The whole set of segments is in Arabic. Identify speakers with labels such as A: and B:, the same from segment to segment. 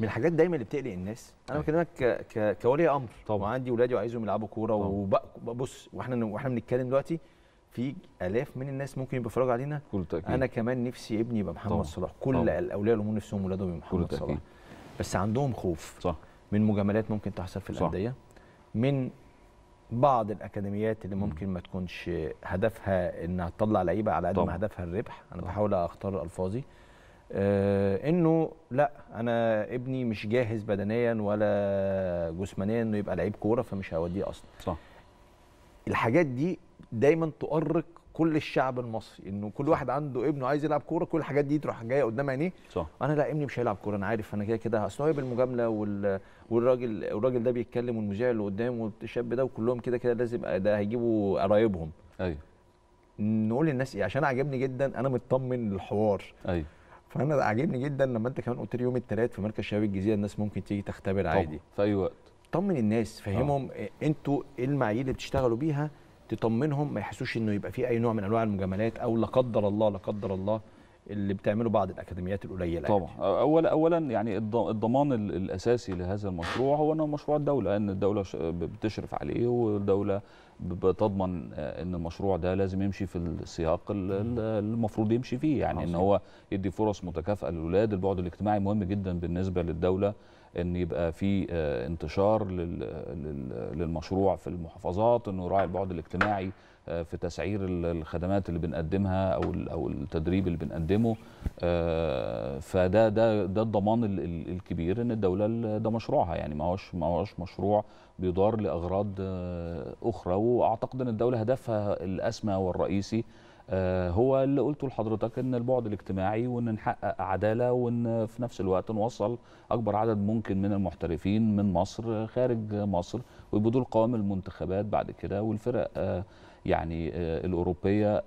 A: من الحاجات دايما اللي بتقلق الناس انا أيوه. بكلمك ك... كولي امر طبعا وعندي ولادي وعايزهم يلعبوا كوره وبص واحنا واحنا بنتكلم دلوقتي في الاف من الناس ممكن يبقوا بيتفرجوا علينا كل تأكيد. انا كمان نفسي ابني يبقى محمد طبعا. صلاح كل الاولياء الامور نفسهم ولادهم يبقى محمد تأكيد. صلاح بس عندهم خوف صح. من مجاملات ممكن تحصل في الانديه من بعض الاكاديميات اللي ممكن ما تكونش هدفها انها تطلع لعيبه على قد ما هدفها الربح انا بحاول اختار الفاظي آه، انه لا انا ابني مش جاهز بدنيا ولا جسمانيا انه يبقى لعيب كوره فمش هوديه اصلا صح الحاجات دي دايما تؤرق كل الشعب المصري انه كل واحد عنده ابنه عايز يلعب كوره كل الحاجات دي تروح جايه قدام عينيه صح انا لا ابني مش هيلعب كوره انا عارف انا كده كده اصل هو بالمجامله وال... والراجل والراجل ده بيتكلم والمذيع اللي قدامه والشاب ده وكلهم كده كده لازم ده هيجيبوا قرايبهم ايوه نقول للناس ايه عشان عجبني جدا انا مطمن للحوار ايوه فانا عاجبني جدا لما انت كمان قلت لي يوم الثلاث في مركز شباب الجزيره الناس ممكن تيجي تختبر عادي في اي وقت طمن الناس فهمهم آه. إيه، انتوا ايه المعايير اللي بتشتغلوا بيها تطمنهم ما يحسوش انه يبقى في اي نوع من انواع المجاملات او لا قدر
B: الله لا قدر الله اللي بتعمله بعض الاكاديميات القليله يعني. طبعا اولا اولا يعني الضمان الاساسي لهذا المشروع هو انه مشروع الدوله ان الدوله بتشرف عليه والدوله بتضمن آه، ان المشروع ده لازم يمشي في السياق المفروض يمشي فيه يعني ان هو يدي فرص متكافئه للاولاد البعد الاجتماعي مهم جدا بالنسبه للدوله ان يبقى في آه، انتشار للمشروع في المحافظات انه يراعي البعد الاجتماعي آه، في تسعير الخدمات اللي بنقدمها او او التدريب اللي بنقدمه فده ده ده الضمان الكبير ان الدوله ده مشروعها يعني ما هوش ما هوش مشروع بيدار لاغراض اخرى واعتقد ان الدوله هدفها الاسمى والرئيسي آه، هو اللي قلته لحضرتك ان البعد الاجتماعي وان نحقق عداله وان في نفس الوقت نوصل اكبر عدد ممكن من المحترفين من مصر خارج مصر ويبقوا دول قوام المنتخبات بعد كده والفرق آه، يعني آه، الاوروبيه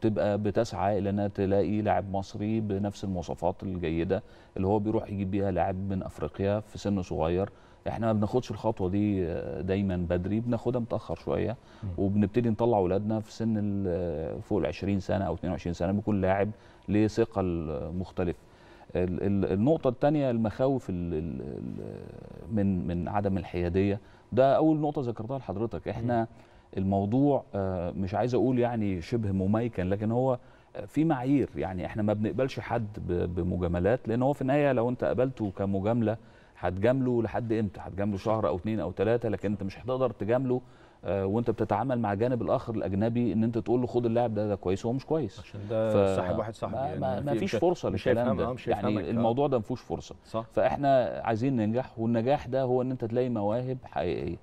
B: تبقى بتسعى الى انها تلاقي لاعب مصري بنفس المواصفات الجيده اللي هو بيروح يجيب بيها لاعب من افريقيا في سن صغير احنا ما بناخدش الخطوه دي آه، دايما بدري بناخدها متاخر شويه وبنبتدي نطلع اولادنا في سن آه، فوق ال 20 سنه او 22 سنه بيكون لاعب ليه ثقه آه، مختلفه النقطه الثانيه المخاوف من من عدم الحياديه ده اول نقطه ذكرتها لحضرتك احنا الموضوع مش عايز اقول يعني شبه مميكن لكن هو في معايير يعني احنا ما بنقبلش حد بمجاملات لان هو في النهايه لو انت قابلته كمجامله هتجامله لحد امتى هتجامله شهر او اتنين او تلاتة لكن انت مش هتقدر تجامله آه، وانت بتتعامل مع جانب الاخر الاجنبي ان انت تقول له خد اللاعب ده ده كويس هو مش كويس عشان ده ف... صاحب واحد صاحبي ما, يعني ما, ما فيش فرصه للكلام ده يعني الموضوع ده ما فيهوش فرصه صح. فاحنا عايزين ننجح والنجاح ده هو ان انت تلاقي مواهب حقيقيه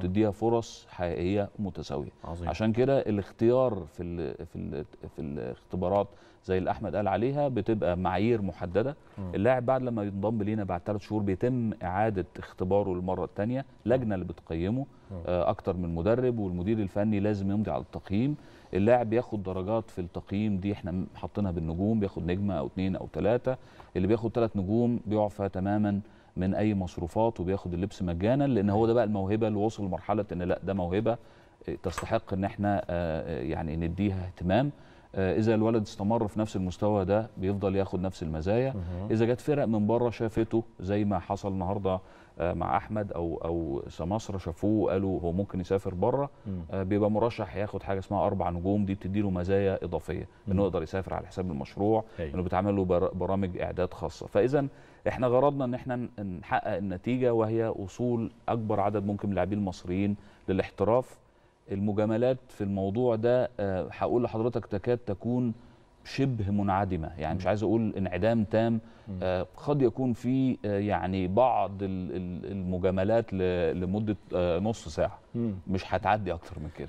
B: تديها فرص حقيقيه متساويه عظيم. عشان كده الاختيار في الـ في الـ في الاختبارات زي اللي احمد قال عليها بتبقى معايير محدده اللاعب بعد لما ينضم لينا بعد ثلاث شهور بيتم اعاده اختباره للمره الثانيه لجنه اللي بتقيمه آه، اكتر من مدرب والمدير الفني لازم يمضي على التقييم اللاعب بياخد درجات في التقييم دي احنا حاطينها بالنجوم بياخد نجمه او اثنين او ثلاثه اللي بياخد ثلاث نجوم بيعفى تماما من اي مصروفات وبياخد اللبس مجانا لان هو ده بقى الموهبه اللي وصل لمرحله ان لا ده موهبه آه، تستحق ان احنا آه، آه، يعني نديها اهتمام اذا الولد استمر في نفس المستوى ده بيفضل ياخد نفس المزايا اذا جت فرق من بره شافته زي ما حصل النهارده آه، مع احمد او او سماسره شافوه وقالوا هو ممكن يسافر بره آه، بيبقى مرشح ياخد حاجه اسمها اربع نجوم دي بتدي له مزايا اضافيه انه يقدر يسافر على حساب المشروع هي. انه بيتعمل له برامج اعداد خاصه فاذا احنا غرضنا ان احنا نحقق النتيجه وهي وصول اكبر عدد ممكن من اللاعبين المصريين للاحتراف المجاملات في الموضوع ده آه، هقول لحضرتك تكاد تكون شبه منعدمه يعني مش عايز اقول انعدام تام آه، قد يكون في آه، يعني بعض المجاملات لمده آه، نص ساعه مش هتعدي اكتر من كده